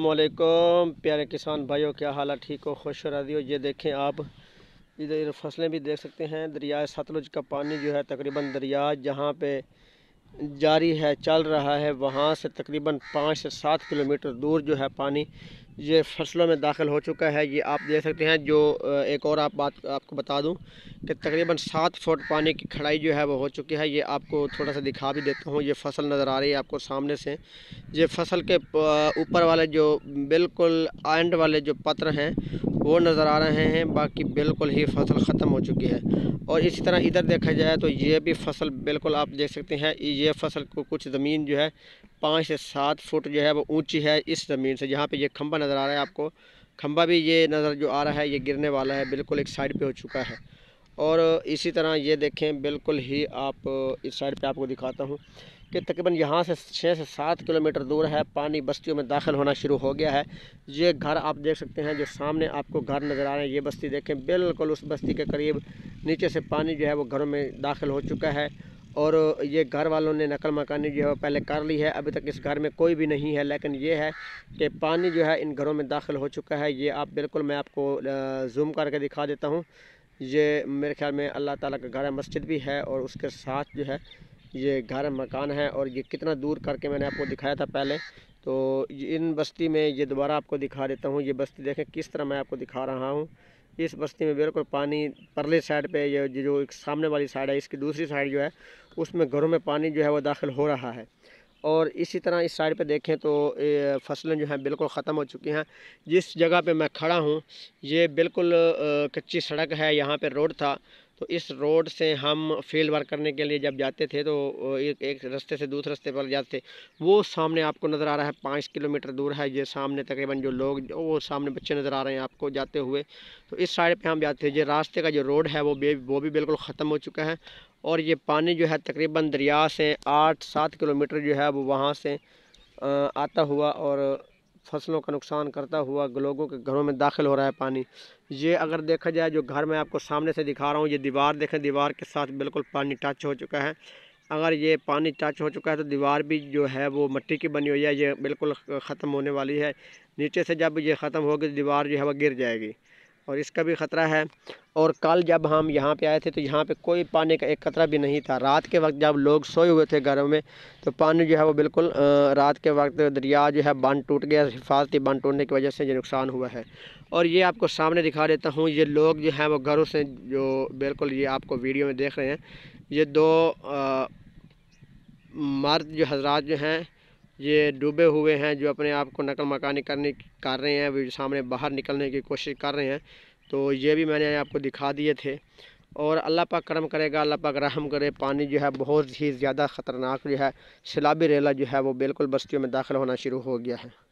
अल्लाम प्यारे किसान भाइयों क्या हाल है ठीक हो खुश हो रही हो ये देखें आप इधर फसलें भी देख सकते हैं दरिया सतलुज का पानी जो है तकरीबन दरिया जहाँ पे जारी है चल रहा है वहाँ से तकरीबन पाँच से सात किलोमीटर दूर जो है पानी ये फसलों में दाखिल हो चुका है ये आप देख सकते हैं जो एक और आप बात आपको बता दूं कि तकरीबन सात फुट पानी की खड़ाई जो है वो हो चुकी है ये आपको थोड़ा सा दिखा भी देता हूँ ये फसल नज़र आ रही है आपको सामने से ये फसल के ऊपर वाले जो बिल्कुल एंड वाले जो पत्र हैं वो नज़र आ रहे हैं बाकी बिल्कुल ही फसल ख़त्म हो चुकी है और इसी तरह इधर देखा जाए तो ये भी फसल बिल्कुल आप देख सकते हैं ये फसल को कुछ ज़मीन जो है पाँच से सात फुट जो है वो ऊंची है इस ज़मीन से जहाँ पे ये खम्बा नज़र आ रहा है आपको खम्बा भी ये नज़र जो आ रहा है ये गिरने वाला है बिल्कुल एक साइड पर हो चुका है और इसी तरह ये देखें बिल्कुल ही आप इस साइड पे आपको दिखाता हूँ कि तकरीबन यहाँ से छः से सात किलोमीटर दूर है पानी बस्तियों में दाखिल होना शुरू हो गया है ये घर आप देख सकते हैं जो सामने आपको घर नज़र आ रहे हैं ये बस्ती देखें बिल्कुल उस बस्ती के करीब नीचे से पानी जो है वो घरों में दाखिल हो चुका है और ये घर वालों ने नकल मकानी जो है पहले कर ली है अभी तक इस घर में कोई भी नहीं है लेकिन ये है कि पानी जो है इन घरों में दाखिल हो चुका है ये आप बिल्कुल मैं आपको जूम करके दिखा देता हूँ ये मेरे ख्याल में अल्लाह ताला का घर मस्जिद भी है और उसके साथ जो है ये घर मकान है और ये कितना दूर करके मैंने आपको दिखाया था पहले तो इन बस्ती में ये दोबारा आपको दिखा देता हूँ ये बस्ती देखें किस तरह मैं आपको दिखा रहा हूँ इस बस्ती में बिल्कुल पानी परले साइड पर यह जो एक सामने वाली साइड है इसकी दूसरी साइड जो है उसमें घरों में पानी जो है वो दाखिल हो रहा है और इसी तरह इस साइड पे देखें तो फसलें जो हैं बिल्कुल ख़त्म हो चुकी हैं जिस जगह पे मैं खड़ा हूँ ये बिल्कुल कच्ची सड़क है यहाँ पे रोड था तो इस रोड से हम फील्ड वर्क करने के लिए जब जाते थे तो एक एक रास्ते से दूसरे रास्ते पर जाते थे वो सामने आपको नज़र आ रहा है पाँच किलोमीटर दूर है ये सामने तकरीबन जो लोग वो सामने बच्चे नज़र आ रहे हैं आपको जाते हुए तो इस साइड पे हम जाते थे ये रास्ते का जो रोड है वो बे वो भी बिल्कुल ख़त्म हो चुका है और ये पानी जो है तकरीबन दरिया से आठ सात किलोमीटर जो है वो वहाँ से आता हुआ और फसलों का नुकसान करता हुआ लोगों के घरों में दाखिल हो रहा है पानी ये अगर देखा जाए जो घर मैं आपको सामने से दिखा रहा हूँ ये दीवार देखें दीवार के साथ बिल्कुल पानी टच हो चुका है अगर ये पानी टच हो चुका है तो दीवार भी जो है वो मिट्टी की बनी हुई है ये बिल्कुल ख़त्म होने वाली है नीचे से जब ये ख़त्म होगी तो दीवार जो है वह गिर जाएगी और इसका भी ख़तरा है और कल जब हम यहाँ पे आए थे तो यहाँ पे कोई पानी का एक खतरा भी नहीं था रात के वक्त जब लोग सोए हुए थे घरों में तो पानी जो है वो बिल्कुल रात के वक्त दरिया जो है बांध टूट गया हिफाजती बांध टूटने की वजह से ये नुकसान हुआ है और ये आपको सामने दिखा देता हूँ ये लोग जो है वो घरों से जो बिल्कुल ये आपको वीडियो में देख रहे हैं ये दो आ, मर्द जो हजरात जो हैं ये डूबे हुए हैं जो अपने आप को नकल मकानी करने कर रहे हैं सामने बाहर निकलने की कोशिश कर रहे हैं तो ये भी मैंने आपको दिखा दिए थे और अल्लाह पाक करम करेगा अल्लाह पाक रहम करे पानी जो है बहुत ही ज़्यादा ख़तरनाक जो है सैलाबी रेला जो है वो बिल्कुल बस्तियों में दाखिल होना शुरू हो गया है